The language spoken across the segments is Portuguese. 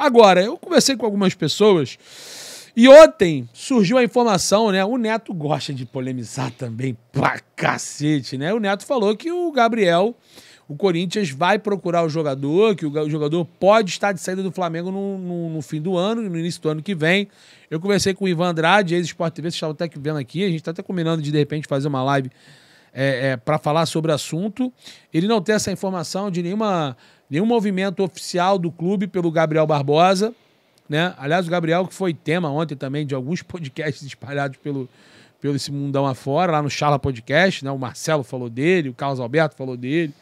Agora, eu conversei com algumas pessoas e ontem surgiu a informação, né? O Neto gosta de polemizar também pra cacete, né? O Neto falou que o Gabriel, o Corinthians, vai procurar o jogador, que o jogador pode estar de saída do Flamengo no, no, no fim do ano, no início do ano que vem. Eu conversei com o Ivan Andrade, ex-Sport TV, vocês estavam até vendo aqui, a gente tá até combinando de, de repente, fazer uma live é, é, para falar sobre o assunto. Ele não tem essa informação de nenhuma nenhum movimento oficial do clube pelo Gabriel Barbosa. Né? Aliás, o Gabriel, que foi tema ontem também de alguns podcasts espalhados pelo, pelo esse mundão afora, lá no Charla Podcast, né? O Marcelo falou dele, o Carlos Alberto falou dele,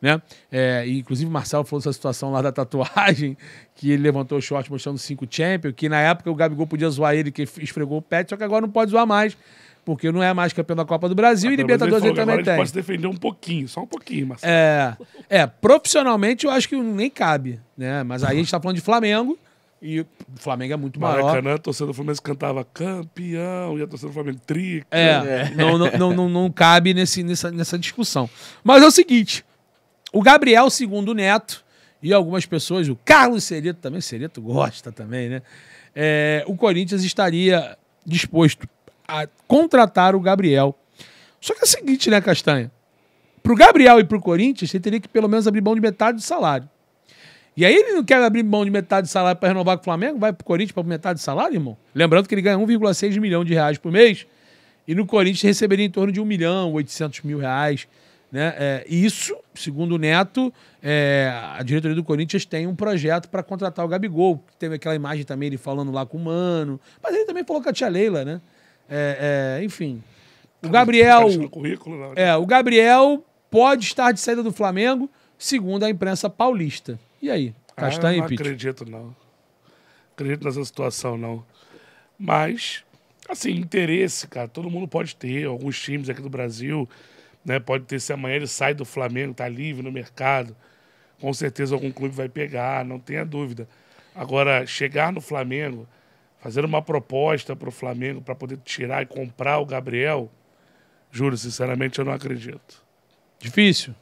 né? É, e, inclusive o Marcelo falou dessa situação lá da tatuagem, que ele levantou o short mostrando cinco champions, que na época o Gabigol podia zoar ele, que esfregou o pé, só que agora não pode zoar mais, porque não é mais campeão da Copa do Brasil ah, e Libertadores ele, também tem. Ele pode defender um pouquinho, só um pouquinho, Marcelo. É, é, profissionalmente eu acho que nem cabe, né? Mas aí a gente tá falando de Flamengo e o Flamengo é muito maior. Maracanã, a torcida do Flamengo cantava campeão e a torcida do Flamengo trica. É, é. Não, não, não, não, não, cabe nesse, nessa, nessa discussão. Mas é o seguinte, o Gabriel segundo Neto e algumas pessoas, o Carlos Sereto também, Sereto gosta também, né? É, o Corinthians estaria disposto a contratar o Gabriel. Só que é o seguinte, né, Castanha? Para o Gabriel e para o Corinthians, você teria que pelo menos abrir mão de metade do salário. E aí ele não quer abrir mão de metade do salário para renovar com o Flamengo? Vai para o Corinthians para metade do salário, irmão? Lembrando que ele ganha 1,6 milhão de reais por mês e no Corinthians receberia em torno de 1 milhão, 800 mil reais. Né? É, isso, segundo o Neto, é, a diretoria do Corinthians tem um projeto para contratar o Gabigol. Teve aquela imagem também ele falando lá com o Mano. Mas ele também falou com a tia Leila, né? É, é, enfim. O Gabriel. Né? É, o Gabriel pode estar de saída do Flamengo, segundo a imprensa paulista. E aí? Castanho ah, não e Pitch? acredito, não. Acredito nessa situação, não. Mas, assim, interesse, cara, todo mundo pode ter. Alguns times aqui do Brasil, né? Pode ter se amanhã ele sai do Flamengo, tá livre no mercado. Com certeza algum clube vai pegar, não tenha dúvida. Agora, chegar no Flamengo fazer uma proposta para o Flamengo para poder tirar e comprar o Gabriel, juro, sinceramente, eu não acredito. Difícil.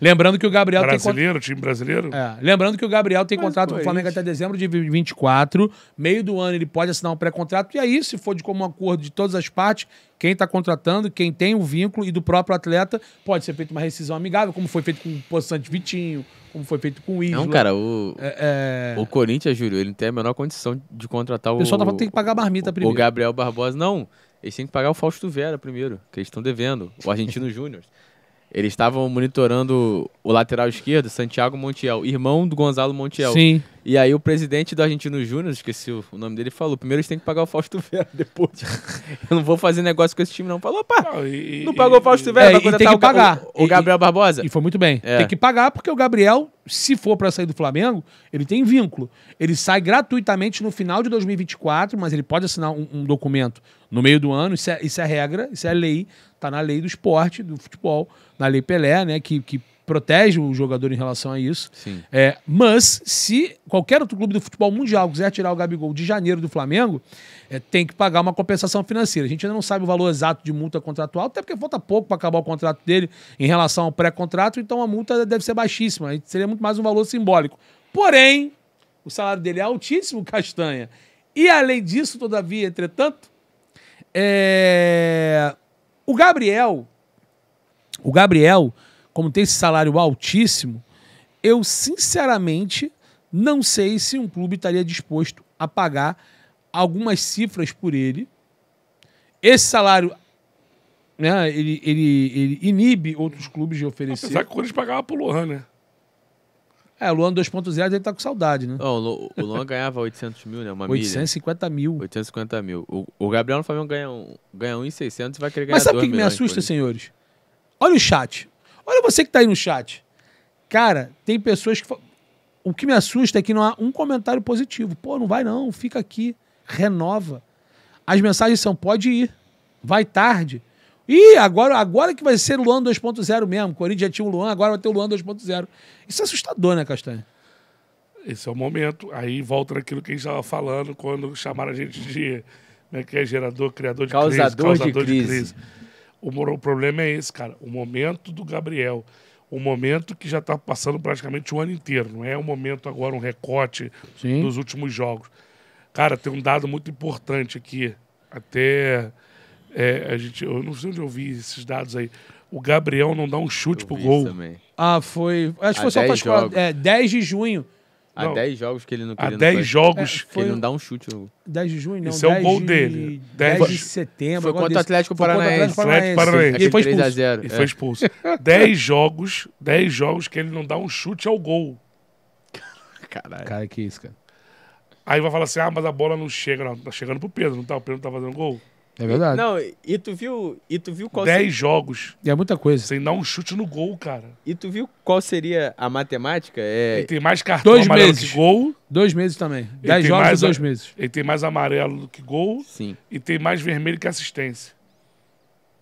Lembrando que o Gabriel brasileiro, tem. Brasileiro, time brasileiro? É. Lembrando que o Gabriel tem Mas contrato com o Flamengo isso. até dezembro de 24. Meio do ano ele pode assinar um pré-contrato. E aí, se for de comum acordo de todas as partes, quem está contratando, quem tem o um vínculo e do próprio atleta, pode ser feita uma rescisão amigável, como foi feito com o Poçante Vitinho, como foi feito com o Isla. Não, cara, o, é, é... o Corinthians, Júlio, ele não tem a menor condição de contratar o. O pessoal tá falando que tem que pagar a marmita o, primeiro. O Gabriel Barbosa, não. Eles têm que pagar o Fausto Vera primeiro, que eles estão devendo. O Argentino Júnior. Eles estavam monitorando o lateral esquerdo, Santiago Montiel, irmão do Gonzalo Montiel. Sim. E aí o presidente do Argentino Júnior, esqueci o nome dele, falou: primeiro eles têm que pagar o Fausto Vera, depois. Eu não vou fazer negócio com esse time, não. Falou, opa! Não, não pagou o Fausto Vera, é, tem que pagar. O, o Gabriel e, Barbosa? E foi muito bem. É. Tem que pagar, porque o Gabriel, se for para sair do Flamengo, ele tem vínculo. Ele sai gratuitamente no final de 2024, mas ele pode assinar um, um documento no meio do ano, isso é, isso é regra, isso é lei, tá na lei do esporte, do futebol, na lei Pelé, né? Que, que protege o jogador em relação a isso. É, mas se qualquer outro clube do futebol mundial quiser tirar o Gabigol de janeiro do Flamengo, é, tem que pagar uma compensação financeira. A gente ainda não sabe o valor exato de multa contratual, até porque falta pouco para acabar o contrato dele em relação ao pré-contrato, então a multa deve ser baixíssima. Seria muito mais um valor simbólico. Porém, o salário dele é altíssimo, Castanha. E além disso, todavia, entretanto, é... o Gabriel, o Gabriel como tem esse salário altíssimo, eu sinceramente não sei se um clube estaria disposto a pagar algumas cifras por ele. Esse salário né, ele, ele, ele inibe outros clubes de oferecer. Apesar que o Corinthians pagava pro Luan, né? É, o Luan 2.0 ele tá com saudade, né? Não, o Luan ganhava 800 mil, né? Uma 850 milha. mil. 850 mil. O, o Gabriel no Flamengo ganha, um, ganha 1,600 e vai querer ganhar Mas sabe o que me assusta, senhores? Olha o chat. Olha você que está aí no chat. Cara, tem pessoas que. O que me assusta é que não há um comentário positivo. Pô, não vai não, fica aqui, renova. As mensagens são: pode ir, vai tarde. Ih, agora, agora que vai ser o Luan 2.0 mesmo. Corinthians já tinha o Luan, agora vai ter o Luan 2.0. Isso é assustador, né, Castanha? Esse é o momento. Aí volta naquilo que a gente estava falando quando chamaram a gente de. Como é que é? Gerador, criador de causador crise. Causador de crise. De crise. O, o problema é esse, cara. O momento do Gabriel. O momento que já está passando praticamente o ano inteiro. Não é o momento agora, um recorte Sim. dos últimos jogos. Cara, tem um dado muito importante aqui. Até. É, a gente, eu não sei onde eu vi esses dados aí. O Gabriel não dá um chute eu pro gol. Também. Ah, foi. Acho que foi só para 10 é, de junho. Há 10 jogos que ele não queria. Há 10 jogos. É, foi... Ele não dá um chute. No... 10 de junho, não. Esse é o gol de... dele. 10, 10 de setembro. Foi contra o Atlético Paranaense. Atlético Paranaense. ele foi expulso. A 0, foi expulso. 10 é. jogos, 10 jogos que ele não dá um chute ao gol. Caralho. Cara, que isso, cara. Aí vai falar assim, ah, mas a bola não chega. Não, tá chegando pro Pedro, não tá? O Pedro não tá fazendo gol. É verdade. não, e tu viu, e tu viu qual 10 jogos. E é muita coisa. Sem dar um chute no gol, cara. E tu viu qual seria a matemática? É... Ele tem mais cartão dois amarelo meses. que gol. Dois meses também. 10 jogos mais, e dois meses. Ele tem mais amarelo do que gol. Sim. E tem mais vermelho que assistência.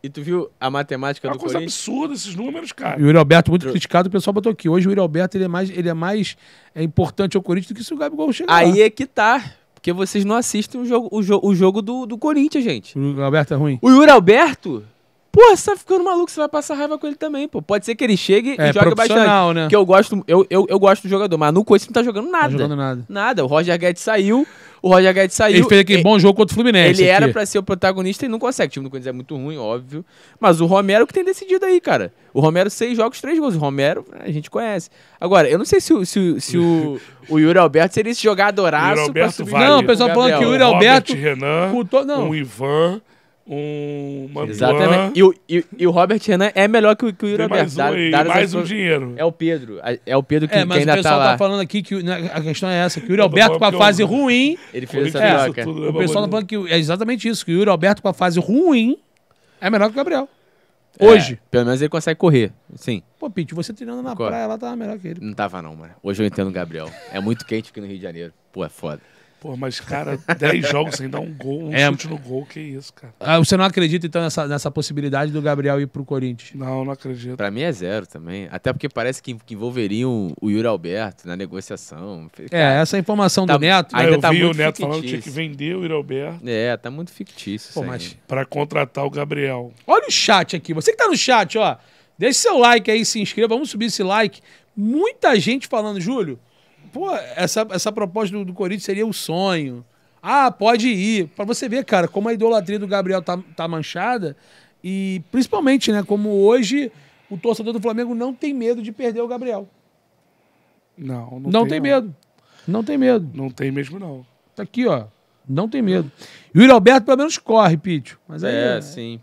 E tu viu a matemática é do Corinthians? Uma coisa absurda esses números, cara. E o Roberto Alberto muito criticado, o pessoal botou aqui. Hoje o Roberto Alberto ele é mais, ele é mais é importante ao Corinthians do que se o Gabigol chegar Aí lá. é que tá. Porque vocês não assistem o jogo, o jo o jogo do, do Corinthians, gente. O Yuri Alberto é ruim. O Yuri Alberto. Pô, você tá ficando maluco, você vai passar raiva com ele também, pô. Pode ser que ele chegue é, e jogue bastante. Né? Que eu gosto, eu, eu, eu gosto do jogador, mas no Corinthians não tá jogando tá nada. Tá jogando nada. Nada. O Roger Guedes saiu, o Roger Guedes saiu. Ele fez aquele bom jogo contra o Fluminense. Ele aqui. era para ser o protagonista e não consegue. O time do Corinthians é muito ruim, óbvio. Mas o Romero que tem decidido aí, cara. O Romero, seis jogos, três gols. O Romero, né, a gente conhece. Agora, eu não sei se, o, se, se o, o Yuri Alberto seria esse jogadoraço. Yuri Alberto subir... vale. Não, o pessoal falando que o Yuri Alberto. Robert Renan, não. o Ivan um Exatamente. E, o, e, e o Robert Renan é melhor que o, que o Yuri Mais, um, dá mais é um dinheiro. É o Pedro. É o Pedro que, é, que ainda o pessoal tá, tá falando aqui que né, a questão é essa: que o Yuri Alberto com a fase eu... ruim. Ele fez essa troca. O é pessoal tá falando que é exatamente isso: que o Yuri Alberto com a fase ruim é melhor que o Gabriel. É, Hoje. É, pelo menos ele consegue correr, sim. Pô, Pete, você treinando na praia, ela tava melhor que ele. Não tava não, mano. Hoje eu entendo o Gabriel. É muito quente aqui no Rio de Janeiro. Pô, é foda. Pô, mas, cara, 10 jogos sem dar um gol, um é, chute no gol, que isso, cara. Ah, você não acredita, então, nessa, nessa possibilidade do Gabriel ir pro Corinthians? Não, não acredito. Pra mim é zero também. Até porque parece que, que envolveriam o Yuri Alberto na negociação. É, cara, é, essa informação tá, do Neto. Ainda ah, eu tá vi muito o Neto fictício. falando que tinha que vender o Yuri Alberto. É, tá muito fictício. Pô, mas... Pra contratar o Gabriel. Olha o chat aqui. Você que tá no chat, ó. deixa seu like aí, se inscreva. Vamos subir esse like. Muita gente falando, Júlio pô, essa, essa proposta do, do Corinthians seria o um sonho. Ah, pode ir. Para você ver, cara, como a idolatria do Gabriel tá, tá manchada e principalmente, né, como hoje o torcedor do Flamengo não tem medo de perder o Gabriel. Não, não, não tem, tem não. medo. Não tem medo. Não tem mesmo, não. Tá aqui, ó. Não tem medo. E o Yuri Alberto pelo menos corre, Pítio. Mas aí, é, é, sim.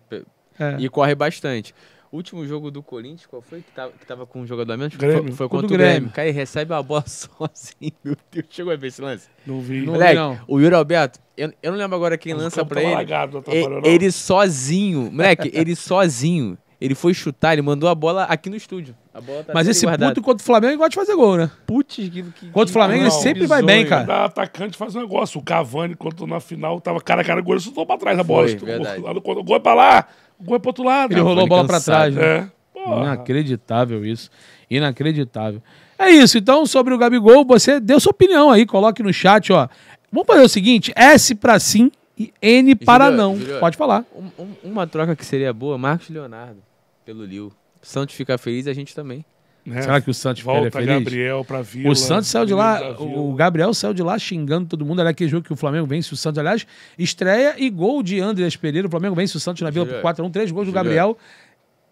É. E corre bastante último jogo do Corinthians, qual foi? Que tava, tá, que tava com um jogador a menos? Grêmio. Foi, foi contra o Grêmio. Grêmio. Cara, recebe a bola sozinho. Meu Deus, chegou a ver esse lance? Não vi. Não, Moleque, não. o Yuri Alberto, eu, eu não lembro agora quem Mas lança pra ele. Lagado, ele, ele sozinho, moleque, ele sozinho. Ele foi chutar, ele mandou a bola aqui no estúdio. A bola tá Mas esse guardado. puto contra o Flamengo ele gosta de fazer gol, né? Putz, que, que Contra o Flamengo não, ele sempre bizonho. vai bem, cara. Da atacante faz um negócio. O Cavani, quando na final, tava cara a cara, o goleiro soltou pra trás a bola. Foi, o, verdade. gol é pra lá. O gol é pro outro lado. Ele rolou a bola para trás. Né? É. Inacreditável isso. Inacreditável. É isso. Então, sobre o Gabigol, você deu sua opinião aí. Coloque no chat, ó. Vamos fazer o seguinte: S para sim e N para Júlio, não. Júlio, Pode falar. Um, um, uma troca que seria boa, Marcos Leonardo, pelo Lil. Santos fica feliz, a gente também. Né? Será que o Santos volta é Gabriel para vir. O Santos saiu de lá, o Gabriel saiu de lá xingando todo mundo. Era aquele jogo que o Flamengo vence o Santos, aliás, estreia e gol de Andrés Pereira. O Flamengo vence o Santos na Vila por 4 a 1, três gols do Gabriel.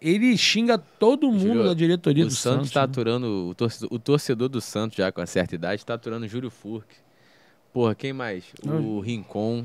Ele xinga todo mundo da diretoria do Santos. O tá Santos está né? aturando o torcedor, o torcedor do Santos já com a certa idade está aturando Júlio Furque. Porra, quem mais? Não. O Rincon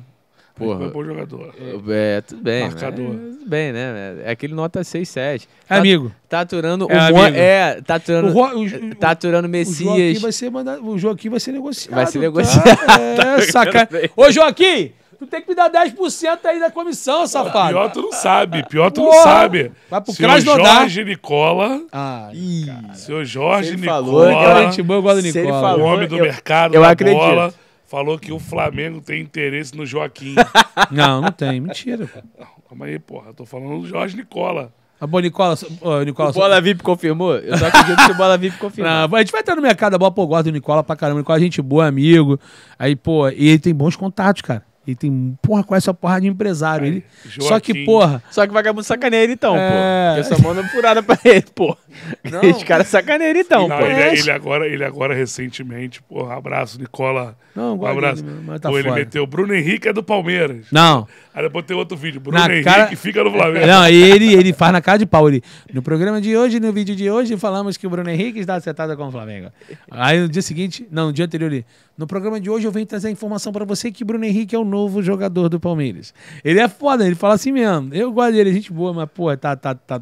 Porra, é bom jogador. É, é, tudo bem. Marcador. Né? Tudo bem, né? né? É aquele nota 6, 7. É tá, amigo. Tá aturando é o Mo, É, tá aturando. O o, tá aturando Messias. O Joaquim vai ser, mandado, o Joaquim vai ser negociado. Vai ser tá? negociado. É, tá? é, saca... Ô, Joaquim! Tu tem que me dar 10% aí da comissão, safado. Pior tu não sabe, pior tu Uou, não sabe. Vai pro Senhor Jorge Nicola. Ah, Ih, cara. Senhor Jorge Nicola. Falou, é Nicola. Falou, o homem do eu, mercado eu da acredito. bola falou que o Flamengo tem interesse no Joaquim. Não, não tem. Mentira. Não, calma aí, porra. Eu tô falando do Jorge Nicola. A boa Nicola, oh, Nicola. O Bola VIP confirmou? Eu só acredito que o Bola VIP confirmou. Não, a gente vai estar no mercado da bola, pô, gosta do Nicola pra caramba. O Nicola é gente boa, amigo. Aí, pô, e ele tem bons contatos, cara. Ele tem, porra, conhece a porra de empresário. ele... Só que, porra. Só que vagabundo sacaneia ele então, é... pô. Essa mando é furada pra ele, pô. Esse cara é sacaneia ele então, pô. Ele, é, ele, agora, ele agora, recentemente, porra, abraço, Nicola. Não, um abraço. Ele, tá pô, ele meteu. Bruno Henrique é do Palmeiras. Não. Aí depois tem outro vídeo. Bruno na Henrique cara... fica no Flamengo. Não, ele, ele faz na cara de pau. Ele, no programa de hoje, no vídeo de hoje, falamos que o Bruno Henrique está acertado com o Flamengo. Aí no dia seguinte, não, no dia anterior, ele. No programa de hoje eu venho trazer a informação pra você que Bruno Henrique é o novo novo jogador do Palmeiras. Ele é foda, ele fala assim mesmo. Eu gosto dele, é gente boa, mas, porra, tá, tá, tá,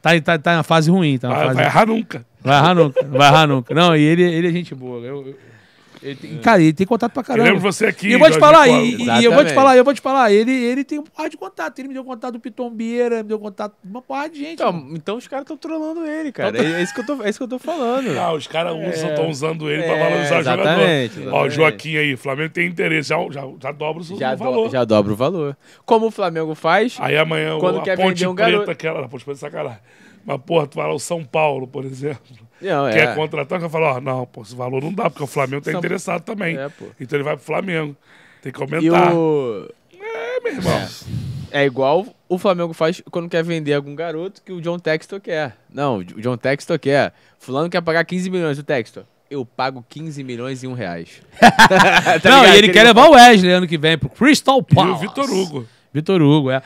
tá, tá, tá na fase ruim. Tá vai, fase... vai errar nunca. Vai errar nunca, vai errar nunca. Não, e ele, ele é gente boa. Eu, eu... Ele tem, é. Cara, ele tem contato pra caramba. Eu lembro você aqui. E eu vou te falar, e, e, eu vou te falar, eu vou te falar. Ele, ele tem um par de contato. Ele me deu contato do Pitombeira, me deu contato de uma porra de gente. Então, então os caras estão trollando ele, cara. Então tá. É, é, isso que eu tô, é isso que eu tô falando. Ah, os caras estão é, usando ele é, pra valorizar o jogador. Ó, o Joaquim aí, Flamengo tem interesse. Já, já, já dobra o já valor. Do, já dobra o valor. Como o Flamengo faz. Aí amanhã quando o, a quer ponte vender um preta, garoto. aquela, a ponte preta é sacanagem. Mas, porra, tu vai lá o São Paulo, por exemplo. Não, quer é. é. contratar, eu falo, ó, oh, não, pô, esse valor não dá, porque o Flamengo tá São... interessado também. É, então ele vai pro Flamengo. Tem que aumentar. O... É, meu irmão. É. é. igual o Flamengo faz quando quer vender algum garoto que o John Textor quer. Não, o John Textor quer. Fulano quer pagar 15 milhões do Textor eu pago 15 milhões e 1 reais. tá não, e ele, ele quer levar o Wesley ano que vem pro Crystal Palace. E o Vitor Hugo. Vitor Hugo, é.